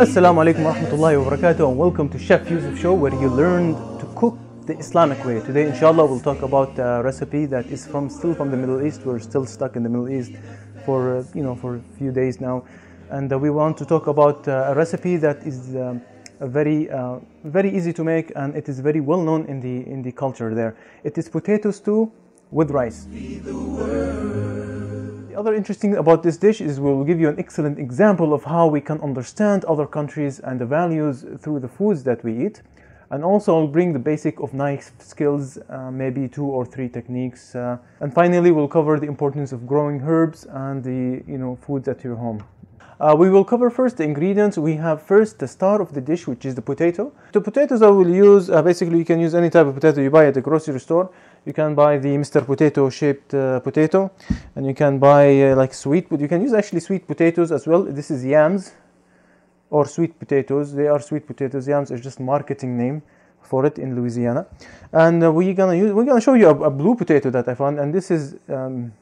Assalamu alaikum warahmatullahi wabarakatuh and welcome to Chef Yusuf Show where you learn to cook the Islamic way. Today inshallah we'll talk about a recipe that is from still from the Middle East. We're still stuck in the Middle East for uh, you know for a few days now and uh, we want to talk about uh, a recipe that is uh, very uh, very easy to make and it is very well known in the in the culture there. It is potato stew with rice. The other interesting about this dish is we will give you an excellent example of how we can understand other countries and the values through the foods that we eat. And also I'll bring the basic of knife skills, uh, maybe two or three techniques. Uh, and finally, we'll cover the importance of growing herbs and the you know foods at your home. Uh, we will cover first the ingredients. We have first the star of the dish, which is the potato. The potatoes I will use, uh, basically you can use any type of potato you buy at the grocery store you can buy the Mr. Potato shaped uh, potato and you can buy uh, like sweet, but you can use actually sweet potatoes as well. This is yams or sweet potatoes. They are sweet potatoes. Yams is just marketing name for it in Louisiana. And uh, we're gonna use, we're gonna show you a, a, blue potato that I found and this is um,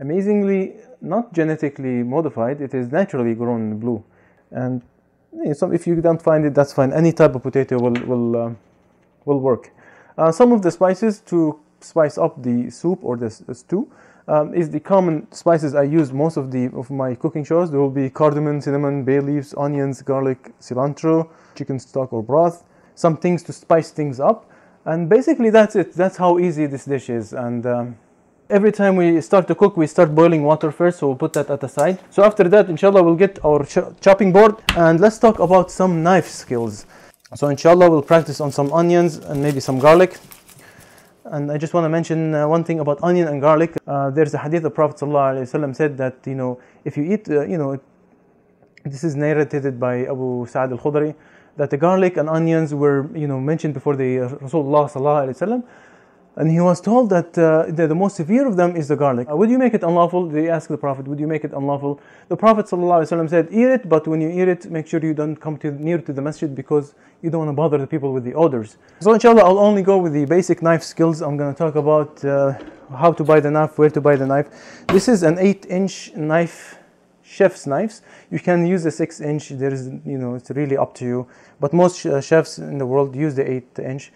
amazingly not genetically modified. It is naturally grown blue. And you know, if you don't find it, that's fine. Any type of potato will, will, uh, will work. Uh, some of the spices to spice up the soup or the stew um, is the common spices I use most of the of my cooking shows. There will be cardamom, cinnamon, bay leaves, onions, garlic, cilantro, chicken stock or broth, some things to spice things up. And basically that's it. That's how easy this dish is. And um, every time we start to cook, we start boiling water first. So we'll put that at the side. So after that, inshallah, we'll get our ch chopping board and let's talk about some knife skills. So inshallah we'll practice on some onions and maybe some garlic. And I just want to mention uh, one thing about onion and garlic. Uh, there's a hadith the Prophet ﷺ said that, you know, if you eat, uh, you know, it, this is narrated by Abu Sa'd al-Khudri, that the garlic and onions were, you know, mentioned before the Rasulullah ﷺ and he was told that, uh, the most severe of them is the garlic. Uh, would you make it unlawful? They asked the Prophet, would you make it unlawful? The Prophet ﷺ said, eat it, but when you eat it, make sure you don't come to, near to the masjid because you don't want to bother the people with the odors. So inshallah, I'll only go with the basic knife skills. I'm going to talk about uh, how to buy the knife, where to buy the knife. This is an 8-inch knife chef's knives. You can use the 6 inch, there is, you know, it's really up to you. But most uh, chefs in the world use the 8 inch.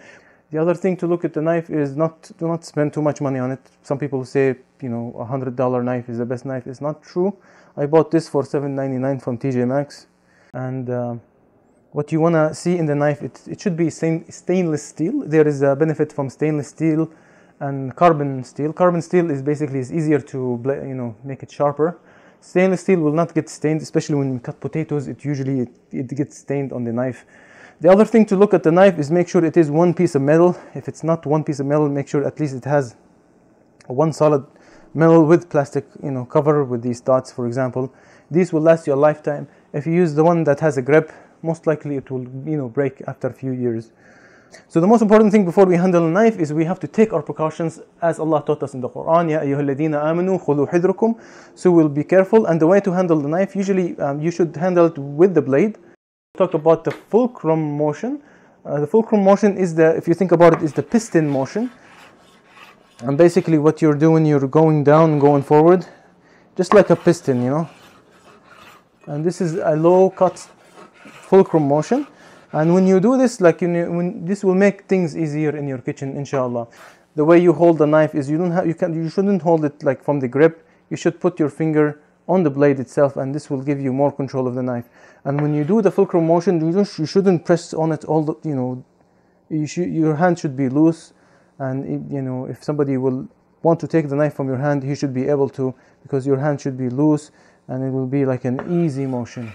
The other thing to look at the knife is not do not spend too much money on it. Some people say you know a hundred dollar knife is the best knife. It's not true. I bought this for 7.99 from TJ Maxx, and uh, what you wanna see in the knife it, it should be stainless steel. There is a benefit from stainless steel and carbon steel. Carbon steel is basically is easier to you know make it sharper. Stainless steel will not get stained, especially when you cut potatoes. It usually it, it gets stained on the knife. The other thing to look at the knife is make sure it is one piece of metal. If it's not one piece of metal, make sure at least it has one solid metal with plastic you know cover with these dots for example these will last you a lifetime if you use the one that has a grip most likely it will you know break after a few years so the most important thing before we handle a knife is we have to take our precautions as Allah taught us in the Quran ya amanu hidrukum so we'll be careful and the way to handle the knife usually um, you should handle it with the blade Talk about the fulcrum motion. Uh, the fulcrum motion is the, if you think about it, is the piston motion. And basically what you're doing, you're going down going forward, just like a piston, you know. And this is a low cut fulcrum motion. And when you do this, like you, when this will make things easier in your kitchen, inshallah. The way you hold the knife is you don't have, you can, you shouldn't hold it like from the grip. You should put your finger on the blade itself and this will give you more control of the knife and when you do the fulcrum motion you, don't, you shouldn't press on it all the you know you sh- your hand should be loose and you know if somebody will want to take the knife from your hand he should be able to because your hand should be loose and it will be like an easy motion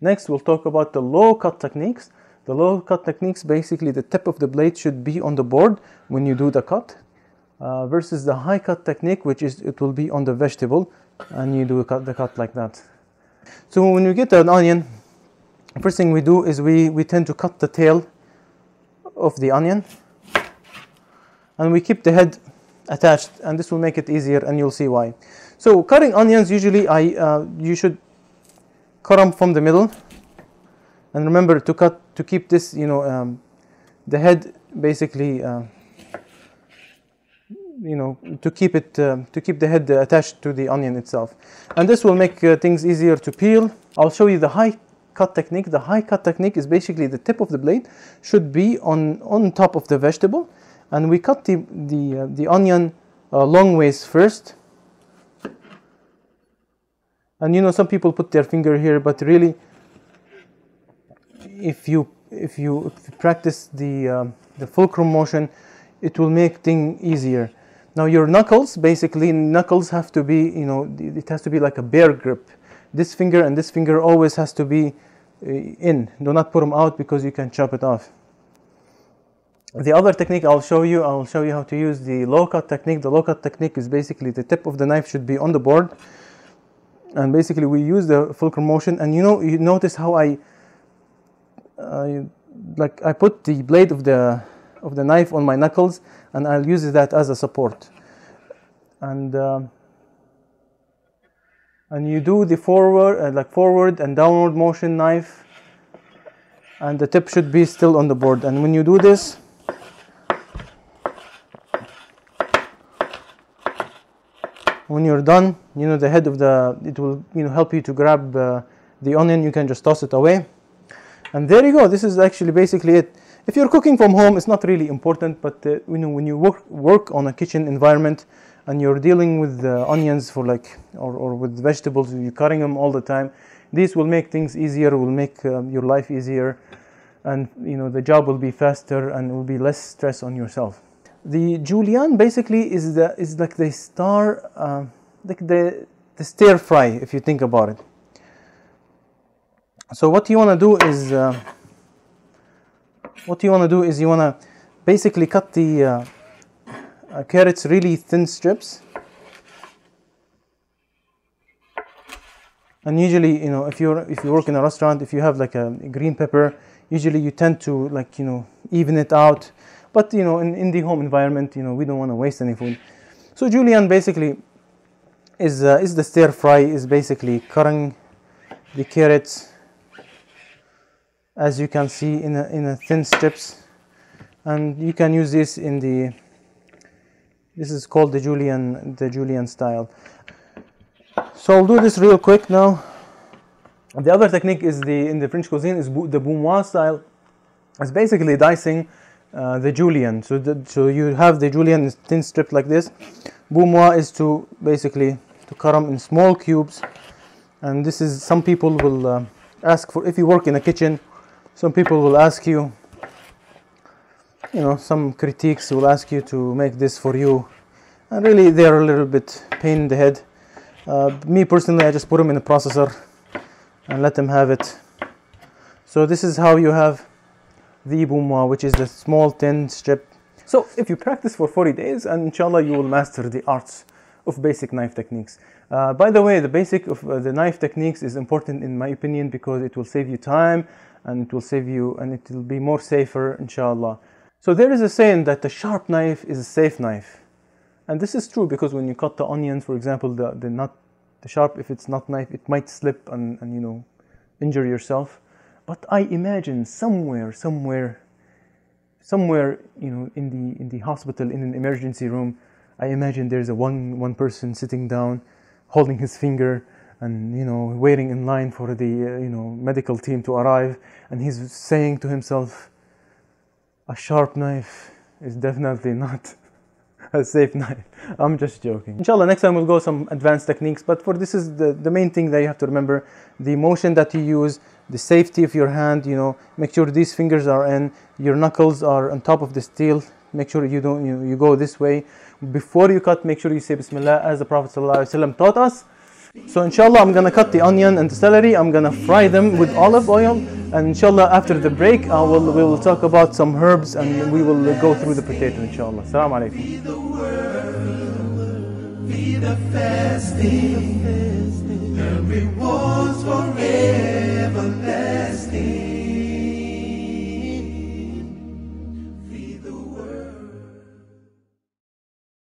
next we'll talk about the low cut techniques the low cut techniques basically the tip of the blade should be on the board when you do the cut uh, versus the high cut technique which is it will be on the vegetable and you do cut the cut like that. So when you get an onion, first thing we do is we, we tend to cut the tail of the onion and we keep the head attached and this will make it easier and you'll see why. So cutting onions usually I uh, you should cut them from the middle and remember to cut to keep this you know um, the head basically uh, you know, to keep it, um, to keep the head attached to the onion itself. And this will make uh, things easier to peel. I'll show you the high cut technique. The high cut technique is basically the tip of the blade should be on, on top of the vegetable. And we cut the, the, uh, the onion uh, long ways first. And you know, some people put their finger here, but really, if you, if you, if you practice the, um, the fulcrum motion, it will make thing easier. Now your knuckles, basically knuckles have to be, you know, it has to be like a bear grip. This finger and this finger always has to be uh, in. Do not put them out because you can chop it off. The other technique I'll show you, I'll show you how to use the low cut technique. The low cut technique is basically the tip of the knife should be on the board. And basically we use the fulcrum motion and you know, you notice how I, I like I put the blade of the of the knife on my knuckles and I'll use that as a support. And um, and you do the forward uh, like forward and downward motion knife and the tip should be still on the board and when you do this when you're done you know the head of the it will you know help you to grab uh, the onion you can just toss it away and there you go this is actually basically it if you're cooking from home, it's not really important, but uh, you know, when you work, work on a kitchen environment and you're dealing with onions for like, or, or with vegetables, you're cutting them all the time, these will make things easier, will make um, your life easier, and you know, the job will be faster and will be less stress on yourself. The julienne basically is, the, is like the star, uh, like the, the stir fry, if you think about it. So what you want to do is, uh, what you want to do is you want to basically cut the uh, uh, carrots really thin strips. And usually, you know, if you're if you work in a restaurant, if you have like a green pepper, usually you tend to like you know even it out. But you know, in, in the home environment, you know, we don't want to waste any food. So julienne basically is uh, is the stir fry is basically cutting the carrots as you can see in a, in a thin strips and you can use this in the this is called the Julian the Julian style so I'll do this real quick now the other technique is the in the French cuisine is the boumoir style it's basically dicing uh, the Julian. So, the, so you have the in thin strip like this. Boumois is to basically to cut them in small cubes. And this is some people will uh, ask for if you work in a kitchen some people will ask you, you know, some critiques will ask you to make this for you. And really, they are a little bit pain in the head. Uh, me personally, I just put them in the processor and let them have it. So this is how you have the Ibumwa, which is the small tin strip. So if you practice for 40 days, and inshallah you will master the arts of basic knife techniques. Uh, by the way, the basic of uh, the knife techniques is important in my opinion because it will save you time and it will save you and it will be more safer inshallah. So there is a saying that a sharp knife is a safe knife. And this is true because when you cut the onions, for example, the, the not the sharp, if it's not knife, it might slip and, and you know injure yourself. But I imagine somewhere, somewhere, somewhere, you know, in the in the hospital, in an emergency room, I imagine there's a one one person sitting down, holding his finger, and you know waiting in line for the uh, you know medical team to arrive, and he's saying to himself, "A sharp knife is definitely not." a safe knife. I'm just joking. Inshallah, next time we'll go some advanced techniques, but for this is the, the main thing that you have to remember, the motion that you use, the safety of your hand, you know, make sure these fingers are in, your knuckles are on top of the steel, make sure you don't, you, you go this way, before you cut make sure you say bismillah as the prophet ﷺ taught us so inshallah i'm gonna cut the onion and the celery i'm gonna fry them with olive oil and inshallah after the break i will we will talk about some herbs and we will go through the potato inshallah assalamu alaikum the rewards